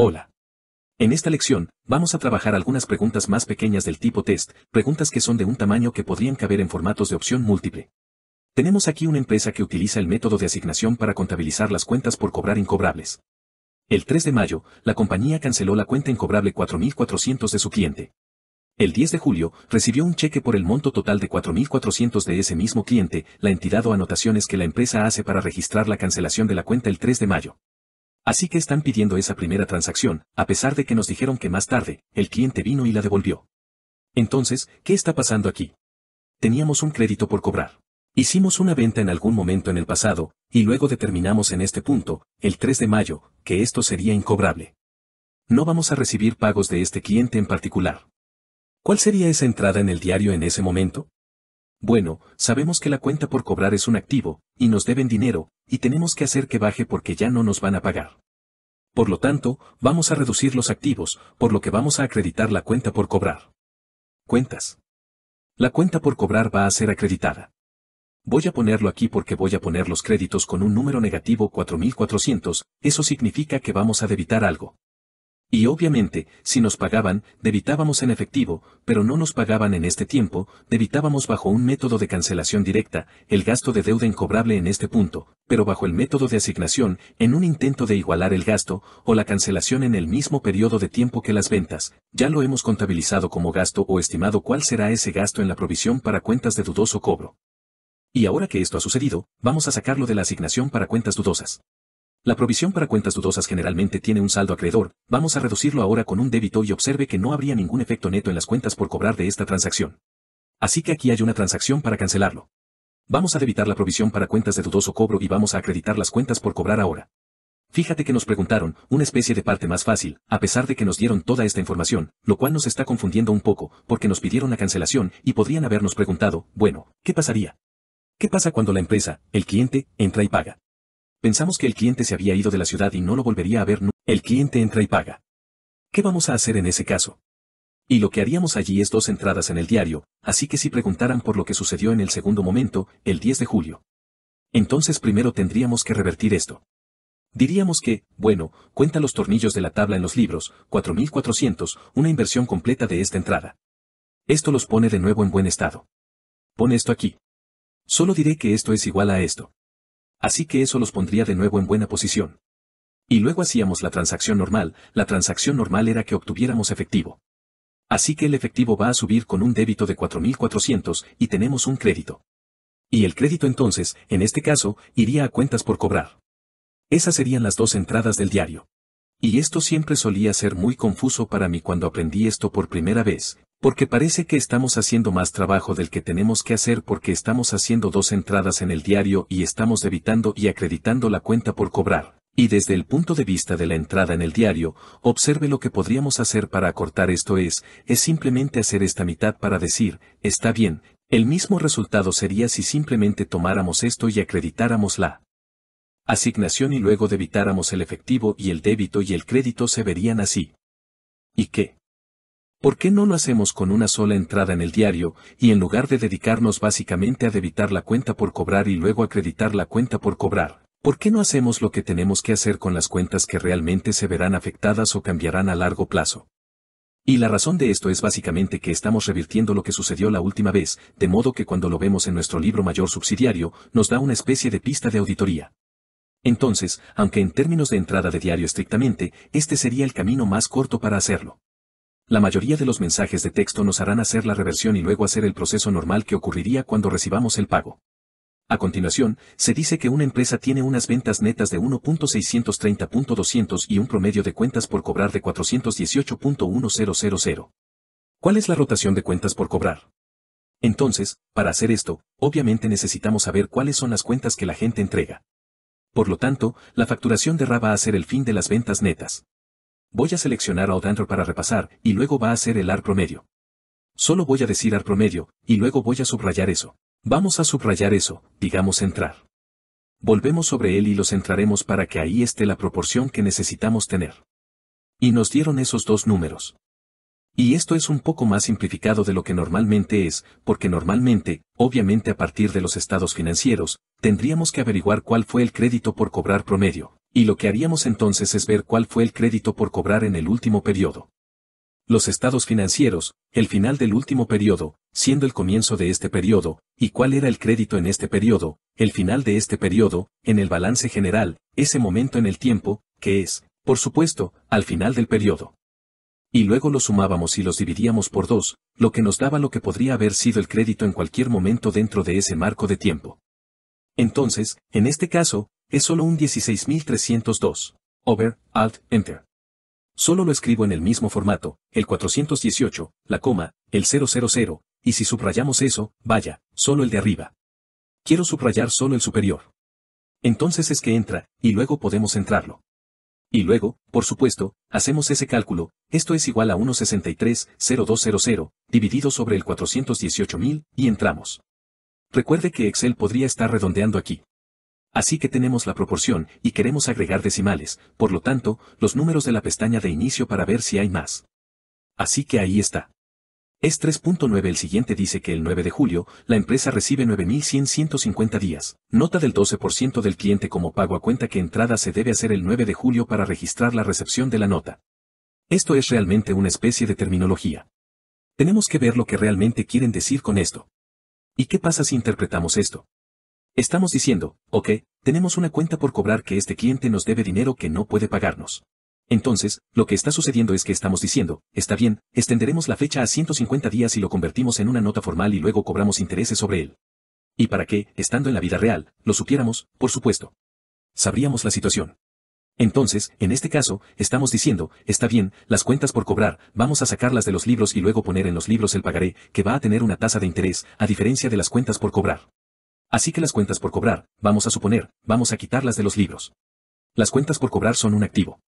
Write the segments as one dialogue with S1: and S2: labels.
S1: Hola. En esta lección, vamos a trabajar algunas preguntas más pequeñas del tipo test, preguntas que son de un tamaño que podrían caber en formatos de opción múltiple. Tenemos aquí una empresa que utiliza el método de asignación para contabilizar las cuentas por cobrar incobrables. El 3 de mayo, la compañía canceló la cuenta incobrable 4.400 de su cliente. El 10 de julio, recibió un cheque por el monto total de 4.400 de ese mismo cliente, la entidad o anotaciones que la empresa hace para registrar la cancelación de la cuenta el 3 de mayo. Así que están pidiendo esa primera transacción, a pesar de que nos dijeron que más tarde, el cliente vino y la devolvió. Entonces, ¿qué está pasando aquí? Teníamos un crédito por cobrar. Hicimos una venta en algún momento en el pasado, y luego determinamos en este punto, el 3 de mayo, que esto sería incobrable. No vamos a recibir pagos de este cliente en particular. ¿Cuál sería esa entrada en el diario en ese momento? Bueno, sabemos que la cuenta por cobrar es un activo, y nos deben dinero, y tenemos que hacer que baje porque ya no nos van a pagar. Por lo tanto, vamos a reducir los activos, por lo que vamos a acreditar la cuenta por cobrar. Cuentas. La cuenta por cobrar va a ser acreditada. Voy a ponerlo aquí porque voy a poner los créditos con un número negativo 4400, eso significa que vamos a debitar algo. Y obviamente, si nos pagaban, debitábamos en efectivo, pero no nos pagaban en este tiempo, debitábamos bajo un método de cancelación directa, el gasto de deuda incobrable en este punto, pero bajo el método de asignación, en un intento de igualar el gasto, o la cancelación en el mismo periodo de tiempo que las ventas, ya lo hemos contabilizado como gasto o estimado cuál será ese gasto en la provisión para cuentas de dudoso cobro. Y ahora que esto ha sucedido, vamos a sacarlo de la asignación para cuentas dudosas. La provisión para cuentas dudosas generalmente tiene un saldo acreedor, vamos a reducirlo ahora con un débito y observe que no habría ningún efecto neto en las cuentas por cobrar de esta transacción. Así que aquí hay una transacción para cancelarlo. Vamos a debitar la provisión para cuentas de dudoso cobro y vamos a acreditar las cuentas por cobrar ahora. Fíjate que nos preguntaron, una especie de parte más fácil, a pesar de que nos dieron toda esta información, lo cual nos está confundiendo un poco, porque nos pidieron la cancelación y podrían habernos preguntado, bueno, ¿qué pasaría? ¿Qué pasa cuando la empresa, el cliente, entra y paga? Pensamos que el cliente se había ido de la ciudad y no lo volvería a ver El cliente entra y paga. ¿Qué vamos a hacer en ese caso? Y lo que haríamos allí es dos entradas en el diario, así que si preguntaran por lo que sucedió en el segundo momento, el 10 de julio. Entonces primero tendríamos que revertir esto. Diríamos que, bueno, cuenta los tornillos de la tabla en los libros, 4.400, una inversión completa de esta entrada. Esto los pone de nuevo en buen estado. Pone esto aquí. Solo diré que esto es igual a esto. Así que eso los pondría de nuevo en buena posición. Y luego hacíamos la transacción normal, la transacción normal era que obtuviéramos efectivo. Así que el efectivo va a subir con un débito de 4.400 y tenemos un crédito. Y el crédito entonces, en este caso, iría a cuentas por cobrar. Esas serían las dos entradas del diario. Y esto siempre solía ser muy confuso para mí cuando aprendí esto por primera vez, porque parece que estamos haciendo más trabajo del que tenemos que hacer porque estamos haciendo dos entradas en el diario y estamos debitando y acreditando la cuenta por cobrar. Y desde el punto de vista de la entrada en el diario, observe lo que podríamos hacer para acortar esto es, es simplemente hacer esta mitad para decir, está bien, el mismo resultado sería si simplemente tomáramos esto y acreditáramos la asignación y luego debitáramos el efectivo y el débito y el crédito se verían así. ¿Y qué? ¿Por qué no lo hacemos con una sola entrada en el diario, y en lugar de dedicarnos básicamente a debitar la cuenta por cobrar y luego acreditar la cuenta por cobrar? ¿Por qué no hacemos lo que tenemos que hacer con las cuentas que realmente se verán afectadas o cambiarán a largo plazo? Y la razón de esto es básicamente que estamos revirtiendo lo que sucedió la última vez, de modo que cuando lo vemos en nuestro libro mayor subsidiario, nos da una especie de pista de auditoría. Entonces, aunque en términos de entrada de diario estrictamente, este sería el camino más corto para hacerlo. La mayoría de los mensajes de texto nos harán hacer la reversión y luego hacer el proceso normal que ocurriría cuando recibamos el pago. A continuación, se dice que una empresa tiene unas ventas netas de 1.630.200 y un promedio de cuentas por cobrar de 418.1000. ¿Cuál es la rotación de cuentas por cobrar? Entonces, para hacer esto, obviamente necesitamos saber cuáles son las cuentas que la gente entrega. Por lo tanto, la facturación de RA va a ser el fin de las ventas netas. Voy a seleccionar a Odandro para repasar, y luego va a ser el AR promedio. Solo voy a decir AR promedio, y luego voy a subrayar eso. Vamos a subrayar eso, digamos entrar. Volvemos sobre él y lo centraremos para que ahí esté la proporción que necesitamos tener. Y nos dieron esos dos números. Y esto es un poco más simplificado de lo que normalmente es, porque normalmente, obviamente a partir de los estados financieros, tendríamos que averiguar cuál fue el crédito por cobrar promedio, y lo que haríamos entonces es ver cuál fue el crédito por cobrar en el último periodo. Los estados financieros, el final del último periodo, siendo el comienzo de este periodo, y cuál era el crédito en este periodo, el final de este periodo, en el balance general, ese momento en el tiempo, que es, por supuesto, al final del periodo. Y luego lo sumábamos y los dividíamos por dos, lo que nos daba lo que podría haber sido el crédito en cualquier momento dentro de ese marco de tiempo. Entonces, en este caso, es solo un 16302. Over, Alt, Enter. Solo lo escribo en el mismo formato, el 418, la coma, el 000, y si subrayamos eso, vaya, solo el de arriba. Quiero subrayar solo el superior. Entonces es que entra, y luego podemos entrarlo. Y luego, por supuesto, hacemos ese cálculo, esto es igual a 1.63.0200, dividido sobre el 418.000, y entramos. Recuerde que Excel podría estar redondeando aquí. Así que tenemos la proporción y queremos agregar decimales, por lo tanto, los números de la pestaña de inicio para ver si hay más. Así que ahí está. Es 3.9 el siguiente dice que el 9 de julio, la empresa recibe 9,150 días. Nota del 12% del cliente como pago a cuenta que entrada se debe hacer el 9 de julio para registrar la recepción de la nota. Esto es realmente una especie de terminología. Tenemos que ver lo que realmente quieren decir con esto. ¿Y qué pasa si interpretamos esto? Estamos diciendo, ok, tenemos una cuenta por cobrar que este cliente nos debe dinero que no puede pagarnos. Entonces, lo que está sucediendo es que estamos diciendo, está bien, extenderemos la fecha a 150 días y lo convertimos en una nota formal y luego cobramos intereses sobre él. Y para qué, estando en la vida real, lo supiéramos, por supuesto. Sabríamos la situación. Entonces, en este caso, estamos diciendo, está bien, las cuentas por cobrar, vamos a sacarlas de los libros y luego poner en los libros el pagaré, que va a tener una tasa de interés, a diferencia de las cuentas por cobrar. Así que las cuentas por cobrar, vamos a suponer, vamos a quitarlas de los libros. Las cuentas por cobrar son un activo.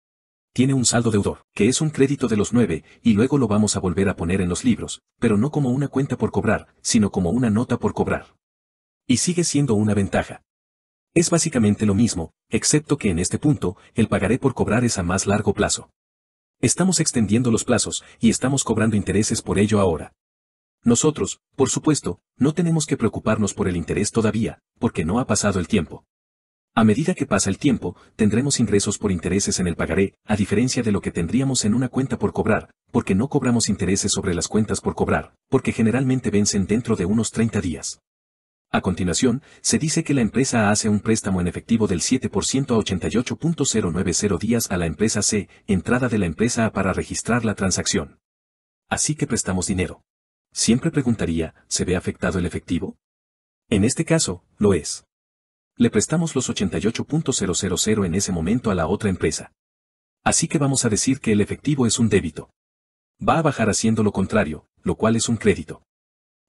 S1: Tiene un saldo deudor, que es un crédito de los nueve, y luego lo vamos a volver a poner en los libros, pero no como una cuenta por cobrar, sino como una nota por cobrar. Y sigue siendo una ventaja. Es básicamente lo mismo, excepto que en este punto, el pagaré por cobrar es a más largo plazo. Estamos extendiendo los plazos, y estamos cobrando intereses por ello ahora. Nosotros, por supuesto, no tenemos que preocuparnos por el interés todavía, porque no ha pasado el tiempo. A medida que pasa el tiempo, tendremos ingresos por intereses en el pagaré, a diferencia de lo que tendríamos en una cuenta por cobrar, porque no cobramos intereses sobre las cuentas por cobrar, porque generalmente vencen dentro de unos 30 días. A continuación, se dice que la empresa A hace un préstamo en efectivo del 7% a 88.090 días a la empresa C, entrada de la empresa A para registrar la transacción. Así que prestamos dinero. Siempre preguntaría, ¿se ve afectado el efectivo? En este caso, lo es. Le prestamos los 88.000 en ese momento a la otra empresa. Así que vamos a decir que el efectivo es un débito. Va a bajar haciendo lo contrario, lo cual es un crédito.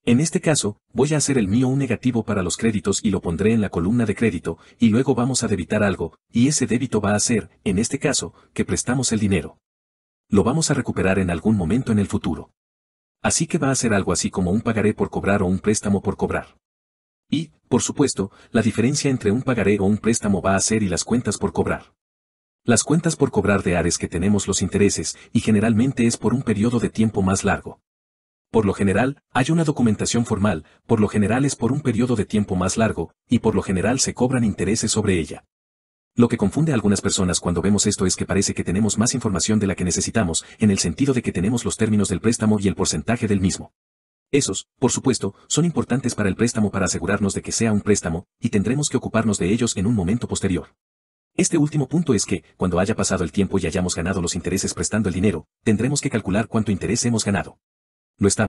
S1: En este caso, voy a hacer el mío un negativo para los créditos y lo pondré en la columna de crédito, y luego vamos a debitar algo, y ese débito va a ser, en este caso, que prestamos el dinero. Lo vamos a recuperar en algún momento en el futuro. Así que va a ser algo así como un pagaré por cobrar o un préstamo por cobrar. Y, por supuesto, la diferencia entre un pagaré o un préstamo va a ser y las cuentas por cobrar. Las cuentas por cobrar de Ares que tenemos los intereses, y generalmente es por un periodo de tiempo más largo. Por lo general, hay una documentación formal, por lo general es por un periodo de tiempo más largo, y por lo general se cobran intereses sobre ella. Lo que confunde a algunas personas cuando vemos esto es que parece que tenemos más información de la que necesitamos, en el sentido de que tenemos los términos del préstamo y el porcentaje del mismo. Esos, por supuesto, son importantes para el préstamo para asegurarnos de que sea un préstamo, y tendremos que ocuparnos de ellos en un momento posterior. Este último punto es que, cuando haya pasado el tiempo y hayamos ganado los intereses prestando el dinero, tendremos que calcular cuánto interés hemos ganado. Lo está.